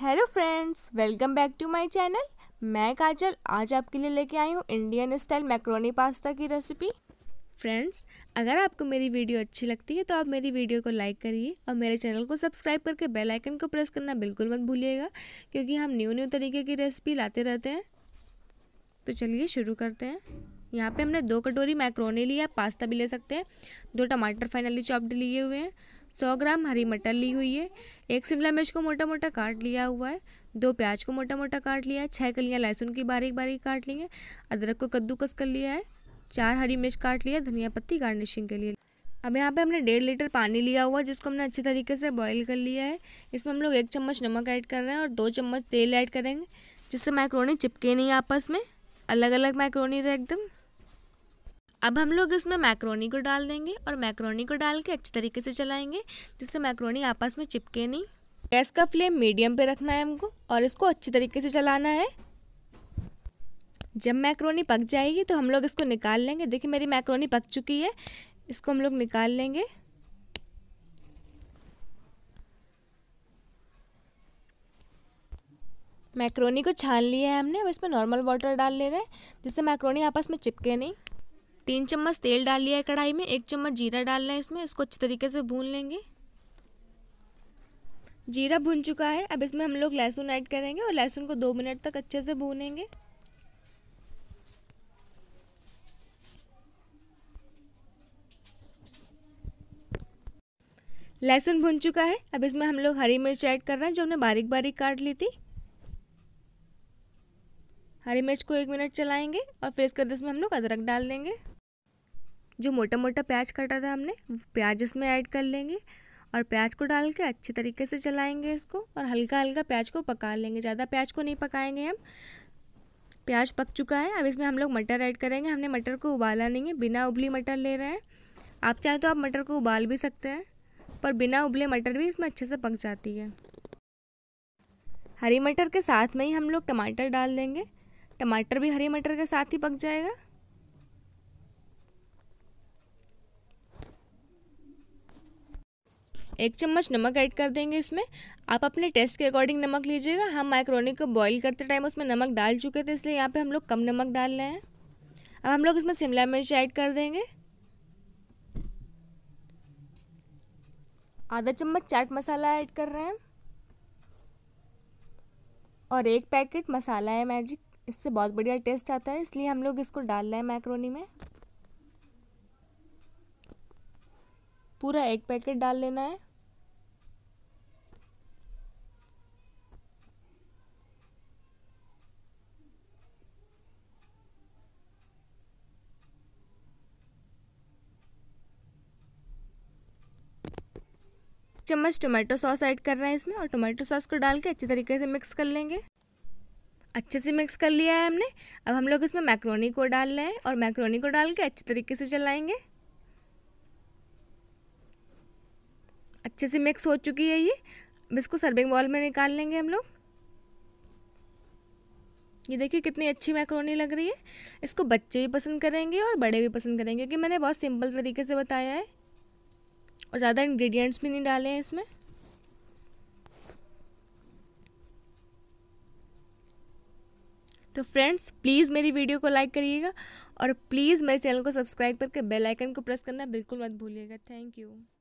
hello friends welcome back to my channel मैं काजल आज आपके लिए लेके आई हूँ इंडियन स्टाइल मैक्रोनी पास्ता की रेसिपी फ्रेंड्स अगर आपको मेरी वीडियो अच्छी लगती है तो आप मेरी वीडियो को लाइक करिए और मेरे चैनल को सब्सक्राइब करके बेल आइकन को प्रेस करना बिल्कुल मत भूलिएगा क्योंकि हम न्यू न्यू तरीके की रेसिपी लाते रहते हैं तो चलिए शुरू करते हैं यहाँ पर हमने दो कटोरी मैक्रोनी लिया पास्ता भी ले सकते हैं दो टमाटर फाइनली चॉप्ड लिए हुए हैं सौ ग्राम हरी मटर ली हुई है एक शिमला मिर्च को मोटा मोटा काट लिया हुआ है दो प्याज को मोटा मोटा काट लिया है छः कलियाँ लहसुन की बारीक बारीक काट ली है अदरक को कद्दूकस कर लिया है चार हरी मिर्च काट लिया धनिया पत्ती गार्निशिंग के लिए अब यहाँ पे हमने डेढ़ लीटर पानी लिया हुआ जिसको हमने अच्छे तरीके से बॉईल कर लिया है इसमें हम लोग एक चम्मच नमक ऐड कर रहे हैं और दो चम्मच तेल ऐड करेंगे जिससे मैक्रोनी चिपके नहीं आपस में अलग अलग मैक्रोनी रहे एकदम अब हम लोग इसमें मैक्रोनी को डाल देंगे और मैक्रोनी को डाल के अच्छे तरीके से चलाएंगे जिससे मैक्रोनी आपस में चिपके नहीं गैस का फ्लेम मीडियम पे रखना है हमको और इसको अच्छे तरीके से चलाना है जब मैक्रोनी पक जाएगी तो हम लोग इसको निकाल लेंगे देखिए मेरी मैक्रोनी पक चुकी है इसको हम लोग निकाल लेंगे मैक्रोनी को छान लिया है हमने अब इसमें नॉर्मल वाटर डाल ले रहे हैं जिससे मैक्रोनी आपस में चिपके नहीं तीन चम्मच तेल डाल लिया है कढ़ाई में एक चम्मच जीरा डालना है इसमें इसको अच्छे तरीके से भून लेंगे जीरा भुन चुका है अब इसमें हम लोग लहसुन ऐड करेंगे और लहसुन को दो मिनट तक अच्छे से भूनेंगे लहसुन भुन चुका है अब इसमें हम लोग हरी मिर्च ऐड कर रहे हैं जो हमने बारीक बारीक काट ली थी हरी मिर्च को एक मिनट चलाएंगे और फिर इसके बाद इसमें हम लोग अदरक डाल देंगे जो मोटा मोटा प्याज काटा था हमने प्याज इसमें ऐड कर लेंगे और प्याज को डाल के अच्छे तरीके से चलाएंगे इसको और हल्का हल्का प्याज को पका लेंगे ज़्यादा प्याज को नहीं पकाएंगे हम प्याज पक चुका है अब इसमें हम लोग मटर ऐड करेंगे हमने मटर को उबाला नहीं है बिना उबली मटर ले रहे हैं आप चाहे तो आप मटर को उबाल भी सकते हैं पर बिना उबले मटर भी इसमें अच्छे से पक जाती है हरी मटर के साथ में ही हम लोग टमाटर डाल देंगे टमाटर भी हरी मटर के साथ ही पक जाएगा एक चम्मच नमक ऐड कर देंगे इसमें आप अपने टेस्ट के अकॉर्डिंग नमक लीजिएगा हम माइक्रोनी को बॉईल करते टाइम उसमें नमक डाल चुके थे इसलिए यहाँ पे हम लोग कम नमक डाल रहे हैं अब हम लोग इसमें शिमला मिर्च ऐड कर देंगे आधा चम्मच चाट मसाला ऐड कर रहे हैं और एक पैकेट मसाला है मैजिक इससे बहुत बढ़िया टेस्ट आता है इसलिए हम लोग इसको डाल रहे हैं मैक्रोनी में पूरा एक पैकेट डाल लेना है चम्मच टोमेटो सॉस ऐड कर रहे हैं इसमें और टोमेटो सॉस को डाल के अच्छे तरीके से मिक्स कर लेंगे अच्छे से मिक्स कर लिया है हमने अब हम लोग इसमें मैक्रोनी को डाल रहे हैं और मैक्रोनी को डाल के अच्छे तरीके से चलाएँगे अच्छे से मिक्स हो चुकी है ये अब इसको सर्विंग बॉल में निकाल लेंगे हम लोग ये देखिए कितनी अच्छी मैक्रोनी लग रही है इसको बच्चे भी पसंद करेंगे और बड़े भी पसंद करेंगे क्योंकि मैंने बहुत सिंपल तरीके से बताया है और ज़्यादा इंग्रेडिएंट्स भी नहीं डाले हैं इसमें तो फ्रेंड्स प्लीज़ मेरी वीडियो को लाइक करिएगा और प्लीज़ मेरे चैनल को सब्सक्राइब करके बेल आइकन को प्रेस करना बिल्कुल मत भूलिएगा थैंक यू